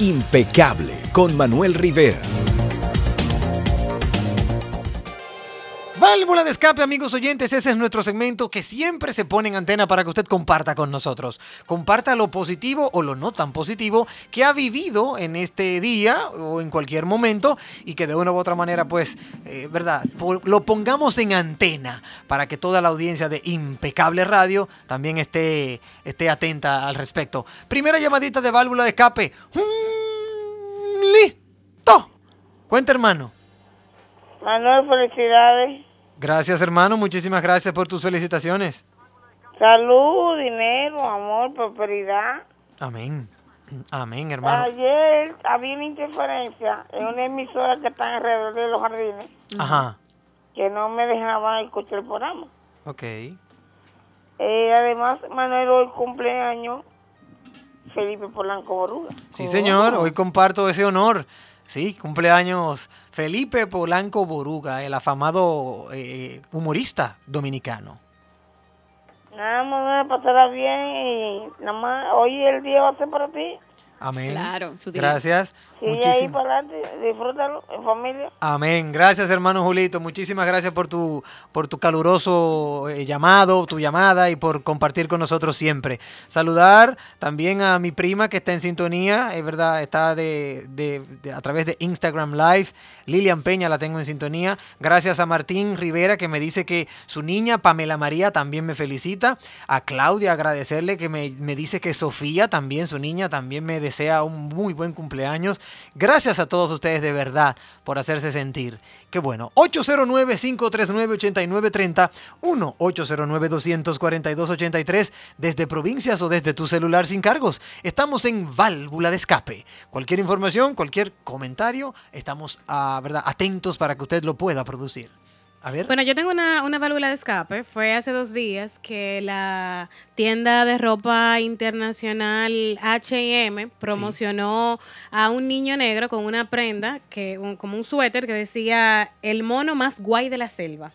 Impecable con Manuel Rivera. Válvula de escape, amigos oyentes, ese es nuestro segmento que siempre se pone en antena para que usted comparta con nosotros. Comparta lo positivo o lo no tan positivo que ha vivido en este día o en cualquier momento y que de una u otra manera, pues, eh, ¿verdad? Lo pongamos en antena para que toda la audiencia de Impecable Radio también esté, esté atenta al respecto. Primera llamadita de válvula de escape. Mm, ¡Listo! Cuenta, hermano. Manuel, felicidades. Gracias, hermano. Muchísimas gracias por tus felicitaciones. Salud, dinero, amor, prosperidad. Amén. Amén, hermano. Ayer había una interferencia en una emisora que está alrededor de los jardines. Ajá. Que no me dejaban escuchar el programa. Ok. Eh, además, Manuel, hoy cumpleaños Felipe Polanco Boruga. Sí, señor. Oh. Hoy comparto ese honor. Sí, cumpleaños Felipe Polanco Boruga, el afamado eh, humorista dominicano. Nada más, pasará bien y nada más, hoy el día va a ser para ti. Amén. Claro, su Gracias. Y ahí para adelante, disfrútalo en familia. Amén. Gracias, hermano Julito. Muchísimas gracias por tu, por tu caluroso eh, llamado, tu llamada y por compartir con nosotros siempre. Saludar también a mi prima que está en sintonía, es verdad, está de, a través de Instagram Live. Lilian Peña la tengo en sintonía. Gracias a Martín Rivera que me dice que su niña Pamela María también me felicita. A Claudia agradecerle que me, me dice que Sofía también, su niña, también me desea sea un muy buen cumpleaños. Gracias a todos ustedes de verdad por hacerse sentir. Qué bueno. 809-539-8930, 1-809-242-83, desde provincias o desde tu celular sin cargos. Estamos en válvula de escape. Cualquier información, cualquier comentario, estamos a, ah, ¿verdad? atentos para que usted lo pueda producir. Bueno, yo tengo una, válvula de escape. Fue hace dos días que la tienda de ropa internacional HM promocionó a un niño negro con una prenda, que como un suéter que decía el mono más guay de la selva.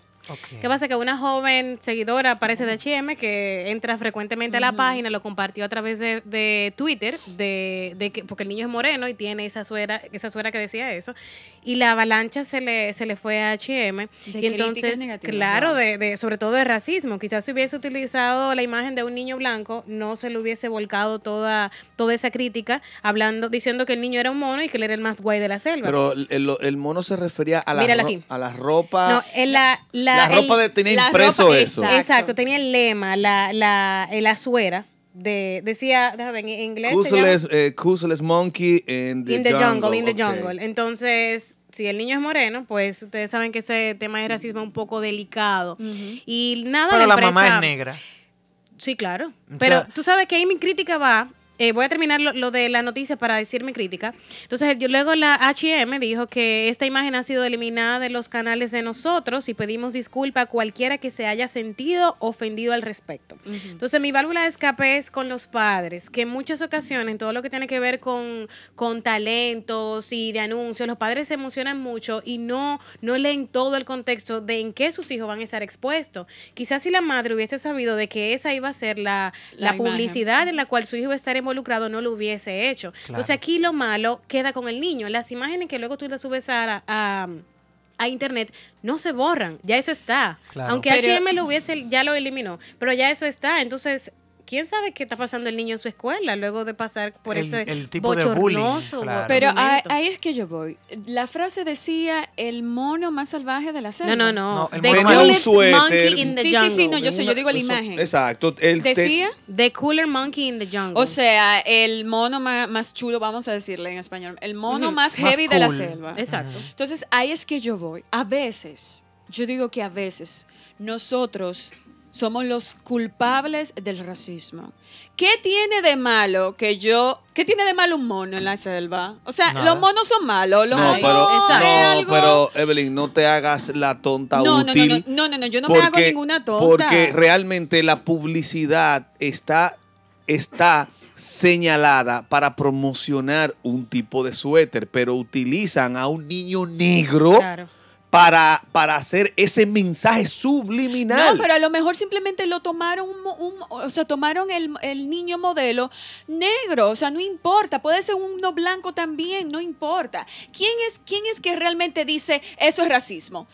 ¿Qué pasa? Que una joven seguidora, parece de HM, que entra frecuentemente a la página, lo compartió a través de, Twitter, de, que, porque el niño es moreno y tiene esa suera, esa suera que decía eso, y la avalancha se le, se le fue a HM. Y entonces, claro, de, de, sobre todo de racismo. Quizás si hubiese utilizado la imagen de un niño blanco, no se le hubiese volcado toda, toda esa crítica, hablando, diciendo que el niño era un mono y que él era el más guay de la selva. Pero el, el mono se refería a la, a la ropa. No, en la, la, ropa de, tenía impreso eso. Exacto. tenía el lema, la, la, el azuera. decía, déjame ver, en inglés. Cuseless, eh, Monkey in the, Jungle. in the Jungle. Entonces, si el niño es moreno, pues ustedes saben que ese tema de racismo es un poco delicado. Y nada Pero la, mamá es negra. Sí, claro. Pero tú sabes que ahí mi crítica va eh, voy a terminar lo, de la noticia para decir mi crítica. Entonces, luego la HM dijo que esta imagen ha sido eliminada de los canales de nosotros y pedimos disculpa a cualquiera que se haya sentido ofendido al respecto. Entonces, mi válvula de escape es con los padres, que en muchas ocasiones, todo lo que tiene que ver con, con talentos y de anuncios, los padres se emocionan mucho y no, no leen todo el contexto de en qué sus hijos van a estar expuestos. Quizás si la madre hubiese sabido de que esa iba a ser la, publicidad en la cual su hijo va a estar emocionado, involucrado no lo hubiese hecho. Entonces aquí lo malo queda con el niño. Las imágenes que luego tú le subes a, internet no se borran, ya eso está. Aunque H&M lo hubiese, ya lo eliminó, pero ya eso está. Entonces, quién sabe qué está pasando el niño en su escuela luego de pasar por el, ese el tipo de bullying. Pero ahí es que yo voy. La frase decía el mono más salvaje de la selva. No, no, no. no el mono un jungle. Sí, sí, sí, no, yo sé, yo digo la imagen. Exacto. decía The Cooler Monkey in the Jungle. O sea, el mono más, chulo, vamos a decirle en español, el mono más heavy de la selva. Exacto. Entonces, ahí es que yo voy. A veces, yo digo que a veces nosotros somos los culpables del racismo. ¿Qué tiene de malo que yo, qué tiene de malo un mono en la selva? O sea, los monos son malos, los no, pero, no, pero Evelyn, no te hagas la tonta no, útil. No, no, no, yo no me hago ninguna tonta. Porque realmente la publicidad está está señalada para promocionar un tipo de suéter, pero utilizan a un niño negro. Claro para, hacer ese mensaje subliminal. No, pero a lo mejor simplemente lo tomaron, o sea, tomaron el, niño modelo negro, o sea, no importa, puede ser uno blanco también, no importa. ¿Quién es, quién es que realmente dice eso es racismo?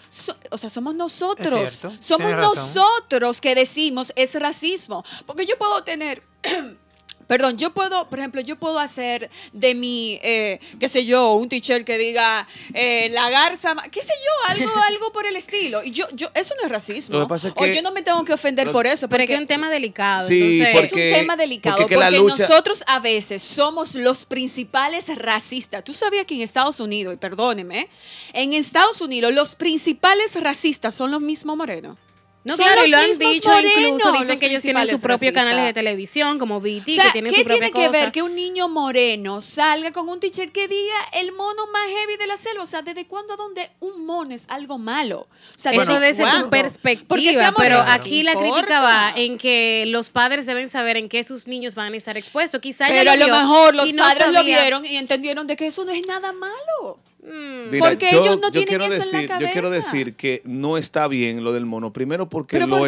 o sea, somos nosotros, somos nosotros que decimos es racismo, porque yo puedo tener... Perdón, yo puedo, por ejemplo, yo puedo hacer de mi, eh, qué sé yo, un teacher que diga eh, la garza, qué sé yo, algo, algo por el estilo. Y yo, yo, eso no es racismo. o yo no me tengo que ofender por eso. pero es que es un tema delicado. es un tema delicado. Porque, nosotros a veces somos los principales racistas. Tú sabías que en Estados Unidos, y perdóneme, en Estados Unidos los principales racistas son los mismos morenos. No, claro, y lo han dicho incluso, dicen que ellos tienen sus propios canales de televisión, como BT, que tienen su propia tiene que ver que un niño moreno salga con un t que diga el mono más heavy de la selva? O sea, ¿desde cuándo a dónde un mono es algo malo? O sea, Eso desde su perspectiva, pero aquí la crítica va en que los padres deben saber en qué sus niños van a estar expuestos. Quizá pero a lo mejor los padres lo vieron y entendieron de que eso no es nada malo. Mm. porque yo, quiero decir, Yo quiero decir que no está bien lo del mono. Primero porque lo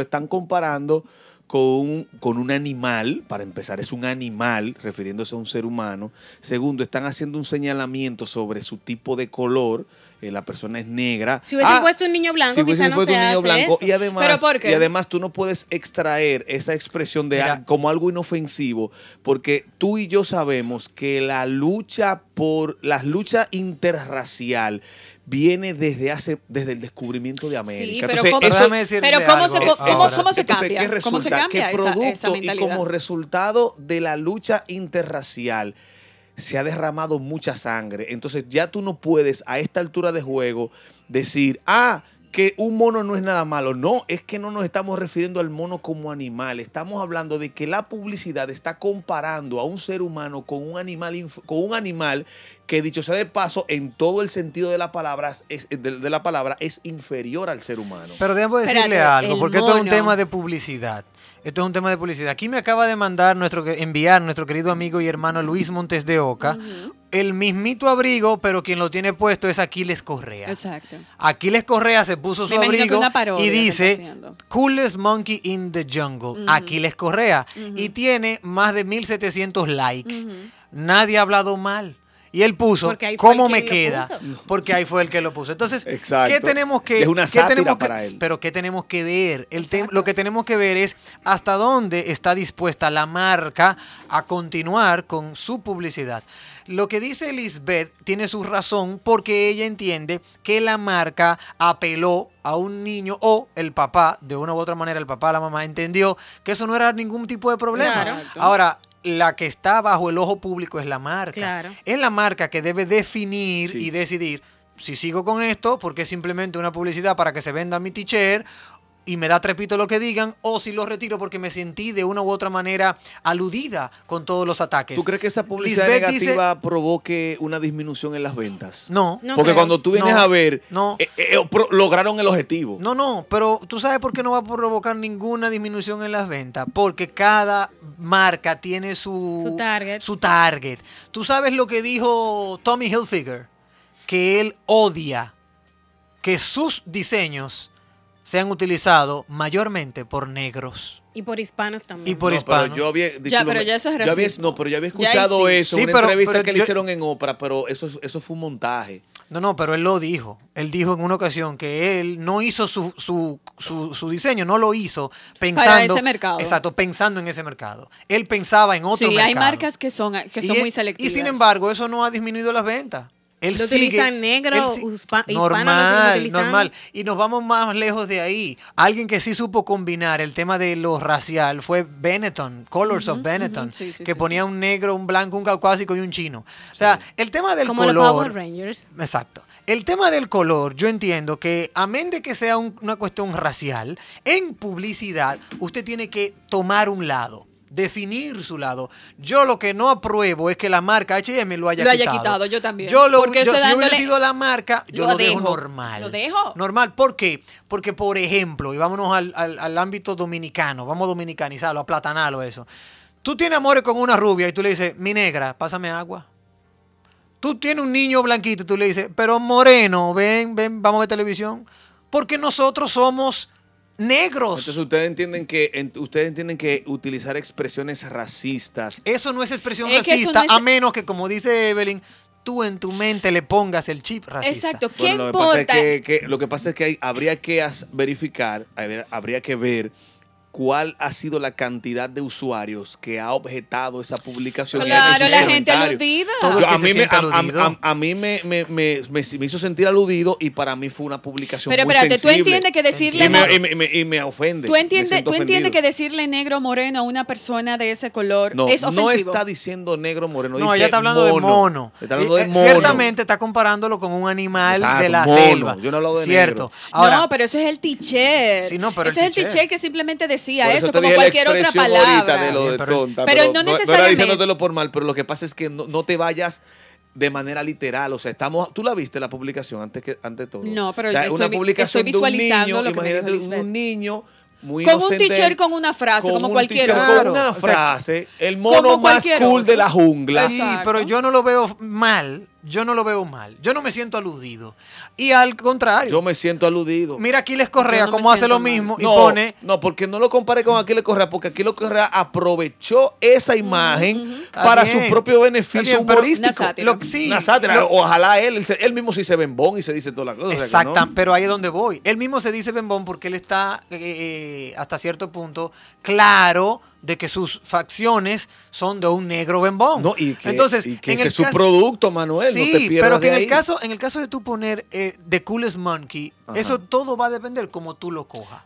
están comparando con, con un animal, para empezar, es un animal, refiriéndose a un ser humano. Segundo, están haciendo un señalamiento sobre su tipo de color, eh, la persona es negra. Si hubiese ah, puesto un niño blanco, quizá no puesto un niño blanco. Y además, y además tú no puedes extraer esa expresión de como algo inofensivo, porque tú y yo sabemos que la lucha por la lucha interracial viene desde hace desde el descubrimiento de América. Sí, pero ¿cómo, se, cambia? producto y como resultado de la lucha interracial se ha derramado mucha sangre. Entonces ya tú no puedes a esta altura de juego decir, ah, que un mono no es nada malo. No, es que no nos estamos refiriendo al mono como animal. Estamos hablando de que la publicidad está comparando a un ser humano con un animal, un animal que dicho sea de paso, en todo el sentido de la palabra es, eh, de, la palabra, es inferior al ser humano. Pero debo decirle algo, porque esto es un tema de publicidad. Esto es un tema de publicidad. Aquí me acaba de mandar nuestro enviar nuestro querido amigo y hermano Luis Montes de Oca el mismito abrigo, pero quien lo tiene puesto es Aquiles Correa. Exacto. Aquiles Correa se puso su abrigo y dice Coolest Monkey in the Jungle, Aquiles Correa. Y tiene más de 1700 likes. Nadie ha hablado mal. Y él puso, ¿cómo me queda? Porque ahí fue el que lo puso. Entonces, ¿qué tenemos que, es una ¿qué Pero ¿qué tenemos que ver? El lo que tenemos que ver es hasta dónde está dispuesta la marca a continuar con su publicidad. Lo que dice Lisbeth tiene su razón porque ella entiende que la marca apeló a un niño o el papá, de una u otra manera, el papá, la mamá, entendió que eso no era ningún tipo de problema. Ahora, la que está bajo el ojo público es la marca. Es la marca que debe definir y decidir si sigo con esto porque es simplemente una publicidad para que se venda mi t-shirt y me da trepito lo que digan o si lo retiro porque me sentí de una u otra manera aludida con todos los ataques. ¿Tú crees que esa publicidad negativa provoque una disminución en las ventas? No. porque cuando tú vienes a ver, eh, eh, eh, lograron el objetivo. No, no, pero tú sabes por qué no va a provocar ninguna disminución en las ventas. Porque cada marca tiene su, su, target. su target. Tú sabes lo que dijo Tommy Hilfiger, que él odia que sus diseños se han utilizado mayormente por negros. Y por hispanos también. Y por hispanos. Pero yo había, ya, pero ya eso es racismo. no, pero ya había escuchado eso, sí, una pero, entrevista que le hicieron en Oprah, pero eso, eso fue un montaje. No, no, pero él lo dijo. Él dijo en una ocasión que él no hizo su, su, su, diseño, no lo hizo pensando. Para ese mercado. Exacto, pensando en ese mercado. Él pensaba en otro mercado. Sí, hay marcas que son, que son muy selectivas. Y sin embargo, eso no ha disminuido las ventas. Él lo utilizan negro, normal, normal. Y nos vamos más lejos de ahí. Alguien que sí supo combinar el tema de lo racial fue Benetton, Colors of Benetton, que ponía un negro, un blanco, un caucásico y un chino. O sea, el tema del color. Exacto. El tema del color, yo entiendo que amén de que sea una cuestión racial, en publicidad usted tiene que tomar un lado definir su lado. Yo lo que no apruebo es que la marca H&M lo haya quitado. Lo haya quitado, yo también. Yo lo yo, si hubiera sido la marca, yo lo, dejo, normal. Lo dejo. Normal, ¿por qué? Porque, por ejemplo, y vámonos al, ámbito dominicano, vamos a dominicanizarlo, a platanarlo eso. Tú tienes amores con una rubia y tú le dices, mi negra, pásame agua. Tú tienes un niño blanquito y tú le dices, pero moreno, ven, ven, vamos a ver televisión. Porque nosotros somos negros. Entonces ustedes entienden que ustedes entienden que utilizar expresiones racistas. Eso no es expresión racista, a menos que como dice Evelyn, tú en tu mente le pongas el chip racista. Exacto, ¿qué lo Que pasa es que, lo que pasa es que hay, habría que verificar, habría que ver cuál ha sido la cantidad de usuarios que ha objetado esa publicación. Claro, la gente aludida. a, mí me, me, me, me, me, hizo sentir aludido y para mí fue una publicación Pero muy espérate, tú entiendes que decirle... Y, me, ofende. ¿Tú entiendes, que decirle negro moreno a una persona de ese color es ofensivo? No está diciendo negro moreno, No, ella está hablando eh, de mono. Ciertamente está comparándolo con un animal de la selva. Yo no de Cierto. Negro. no, pero eso es el tiché. Ese es el tiché que simplemente decía sí eso, eso como cualquier otra palabra. De lo de tonta, pero, no, necesariamente. No era diciéndotelo por mal, pero lo que pasa es que no, no te vayas de manera literal. O sea, estamos. Tú la viste la publicación antes que antes todo. No, pero yo estoy, una publicación visualizando de un niño, lo que imagínate, un niño muy con inocente, un teacher con una frase, como cualquier Con una frase, el mono más cool de la jungla. Sí, pero yo no lo veo mal yo no lo veo mal. Yo no me siento aludido. Y al contrario. Yo me siento aludido. Mira Aquiles Correa como hace lo mismo y no, pone. No, porque no lo compare con Aquiles Correa, porque Aquiles Correa aprovechó esa imagen para su propio beneficio humorístico. sí, ojalá él, él, mismo sí se bembón y se dice todas las cosas. Exacto, pero ahí es donde voy. Él mismo se dice bembón porque él está eh, eh, hasta cierto punto claro de que sus facciones son de un negro bembón. y que, Entonces, es su producto, Manuel. no te pierdas pero que en, El caso, en el caso de tú poner eh, The Coolest Monkey, eso todo va a depender como tú lo cojas.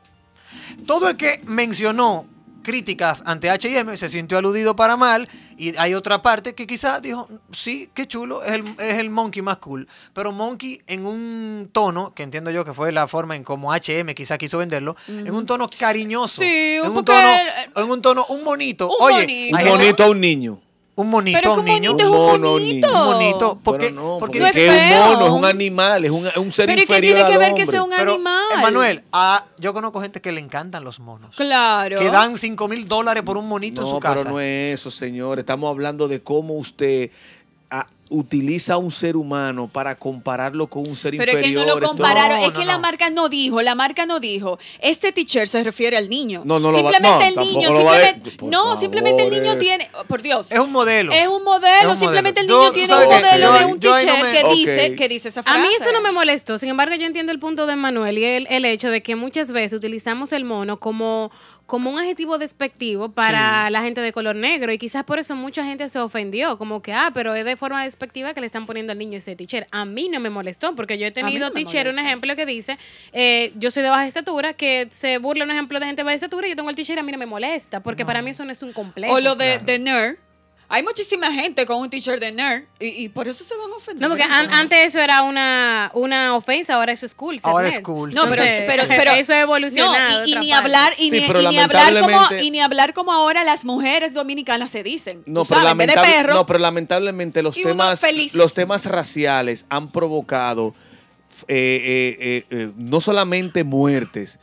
Todo el que mencionó críticas ante HM, se sintió aludido para mal, y hay otra parte que quizás dijo, sí, qué chulo, es el, es el, Monkey más cool, pero Monkey en un tono, que entiendo yo que fue la forma en como HM quizás quiso venderlo, en un tono cariñoso, en, un tono, en un tono, un bonito, un oye, un monito a un niño. Un monito, un niño. un mono, Un monito. porque, porque es, un mono, es un animal, es un, es un ser Pero ¿qué tiene que ver que sea un Pero, animal? Emanuel, ah, yo conozco gente que le encantan los monos. Claro. Que dan 5 mil dólares por un monito en su casa. Pero no es eso, señor. Estamos hablando de cómo usted ah, utiliza un ser humano para compararlo con un ser inferior. Pero es que no lo compararon, es que la marca no dijo, la marca no dijo, este teacher se refiere al niño. No, no simplemente el niño, simplemente, no, simplemente el niño tiene, por Dios. Es un modelo. Es un modelo, simplemente el niño tiene un modelo de un teacher que dice esa frase. A mí eso no me molestó, sin embargo yo entiendo el punto de Manuel y el hecho de que muchas veces utilizamos el mono como como un adjetivo despectivo para la gente de color negro y quizás por eso mucha gente se ofendió, como que, ah, pero es de forma despectiva que le están poniendo al niño ese teacher. A mí no me molestó, porque yo he tenido no un ejemplo que dice, eh, yo soy de baja estatura, que se burla un ejemplo de gente de baja estatura y yo tengo el teacher, a mí no me molesta, porque para mí eso no es un complejo. O lo de, hay muchísima gente con un teacher de nerd y, por eso se van a ofender. No, porque antes eso era una, una ofensa, ahora eso es cool. Ahora es cool. No, pero, eso ha evolucionado. y, ni hablar, y, ni, hablar como, ahora las mujeres dominicanas se dicen. No, pero, pero lamentablemente los temas, los temas raciales han provocado eh, eh, eh, no solamente muertes,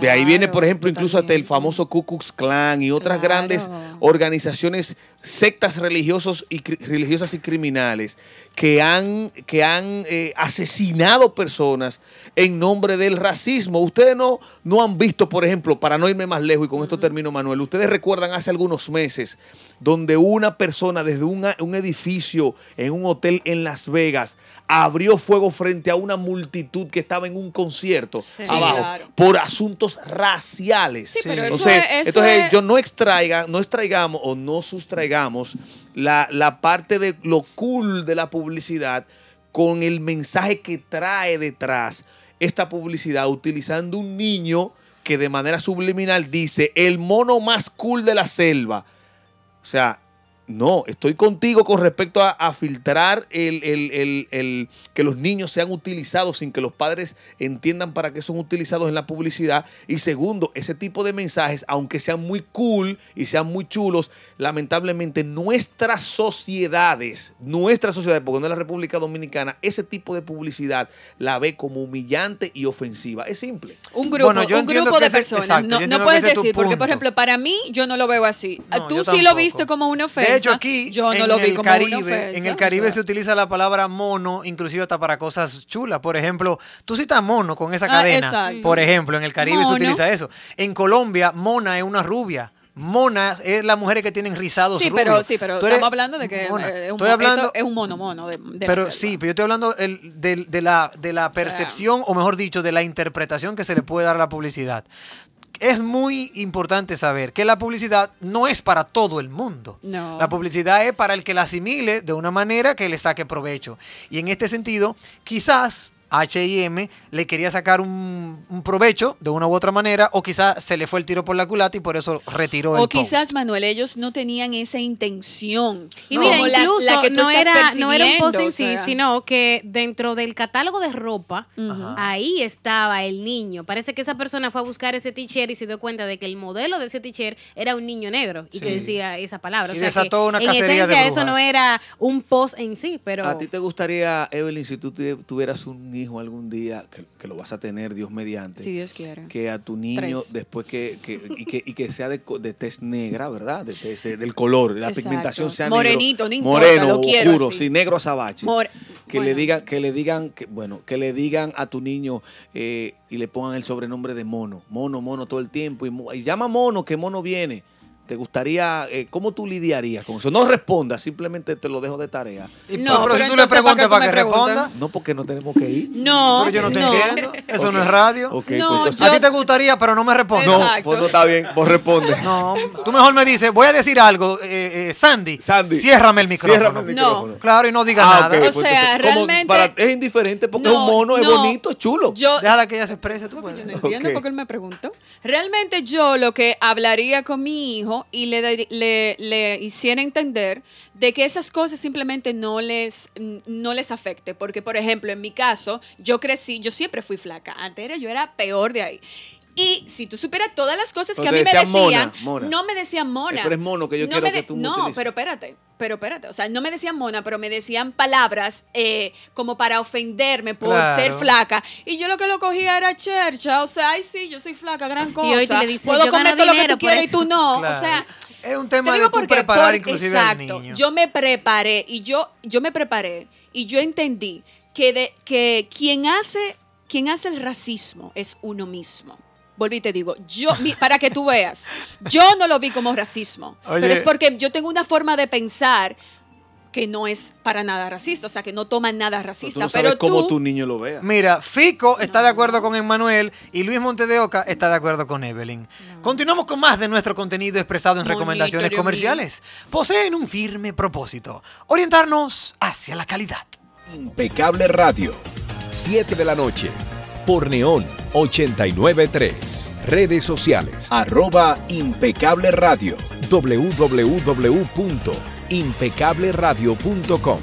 de ahí viene, por ejemplo, incluso hasta el famoso Ku Klux Klan y otras grandes organizaciones sectas religiosos y, religiosas y criminales que han, que han eh, asesinado personas en nombre del racismo. Ustedes no, no han visto, por ejemplo, para no irme más lejos, y con esto termino Manuel, ustedes recuerdan hace algunos meses donde una persona desde un edificio en un hotel en Las Vegas abrió fuego frente a una multitud que estaba en un concierto abajo por asuntos raciales. entonces, yo no extraiga, no extraigamos o no sustraigamos la, la parte de lo cool de la publicidad con el mensaje que trae detrás esta publicidad utilizando un niño que de manera subliminal dice el mono más cool de la selva. O sea, no, estoy contigo con respecto a, filtrar el, que los niños sean utilizados sin que los padres entiendan para qué son utilizados en la publicidad. Y segundo, ese tipo de mensajes, aunque sean muy cool y sean muy chulos, lamentablemente nuestras sociedades, nuestras sociedades, porque no es la República Dominicana, ese tipo de publicidad la ve como humillante y ofensiva. Es simple. Un grupo, un grupo de personas. no, puedes decir, porque por ejemplo, para mí yo no lo veo así. Tú sí lo viste como una ofensa hecho, aquí en, el Caribe, en el Caribe se utiliza la palabra mono, inclusive hasta para cosas chulas. Por ejemplo, tú citas mono con esa ah, cadena. Por ejemplo, en el Caribe se utiliza eso. En Colombia, mona es una rubia. Mona es la mujer que tienen rizados sí, Pero, sí, pero estamos hablando de que es un mono mono. pero sí, pero yo estoy hablando de, la, de la percepción, o, mejor dicho, de la interpretación que se le puede dar a la publicidad es muy importante saber que la publicidad no es para todo el mundo. No. La publicidad es para el que la asimile de una manera que le saque provecho. Y en este sentido, quizás HM le quería sacar un, provecho de una u otra manera, o quizás se le fue el tiro por la culata y por eso retiró el post O quizás, Manuel, ellos no tenían esa intención. Y mira, incluso que no, era, un post en sí, sino que dentro del catálogo de ropa, ahí estaba el niño. Parece que esa persona fue a buscar ese t-shirt y se dio cuenta de que el modelo de ese t-shirt era un niño negro y que decía esa palabra. y sea desató una cacería de eso no era un post en sí, pero... ¿A ti te gustaría, Evelyn, si tú tuvieras un niño hijo algún día, que, lo vas a tener Dios mediante. Si Dios quiere. Que a tu niño, después que, que, y que, y que sea de, de tez negra, ¿verdad? De, test del color, la pigmentación sea Morenito, negro, moreno, oscuro, si negro azabache. que le digan que le digan que bueno que le digan a tu niño eh, y le pongan el sobrenombre de mono mono mono todo el tiempo y, llama mono que mono viene ¿Te gustaría, eh, cómo tú lidiarías con eso? No respondas, simplemente te lo dejo de tarea. no, pero, si tú le preguntas para que, responda. No, porque no tenemos que ir. No. Pero yo no te entiendo. Eso no es radio. Pues no, A ti te gustaría, pero no me responde. No, pues no está bien, vos responde. No, tú mejor me dices, voy a decir algo, eh, eh, Sandy, Sandy, ciérrame el micrófono. No. Claro, y no digas ah, nada. Pues o sea, realmente. Para, es indiferente porque es un mono, es bonito, es chulo. Yo... Déjala que ella se exprese. Tú puedes. Yo no entiendo por qué él me preguntó. Realmente yo lo que hablaría con mi hijo y le, le, hiciera entender de que esas cosas simplemente no les, no les afecte. Porque, por ejemplo, en mi caso, yo crecí, yo siempre fui flaca. Antes yo era peor de ahí. Y si tú superas todas las cosas que a mí me decían, no me decían mona. Eh, pero es mono que yo no quiero que tú No, pero espérate, pero espérate. O sea, no me decían mona, pero me decían palabras eh, como para ofenderme por ser flaca. Y yo lo que lo cogía era chercha. O sea, ay, sí, yo soy flaca, gran cosa. Y Puedo comer todo lo que tú quieres y tú no. O sea. Es un tema de tú preparar inclusive exacto, niño. Yo me preparé y yo, yo me preparé y yo entendí que, de, que quien, hace, quien hace el racismo es uno mismo volví y te digo, yo, para que tú veas, yo no lo vi como racismo, pero es porque yo tengo una forma de pensar que no es para nada racista, o sea, que no toma nada racista. Pero, tú cómo tu niño lo vea. Mira, Fico está de acuerdo con Emmanuel y Luis Montedeoca está de acuerdo con Evelyn. Continuamos con más de nuestro contenido expresado en recomendaciones comerciales. Poseen un firme propósito, orientarnos hacia la calidad. Impecable Radio, 7 de la noche, por Neón 893. Redes sociales arroba impecable radio www.impecableradio.com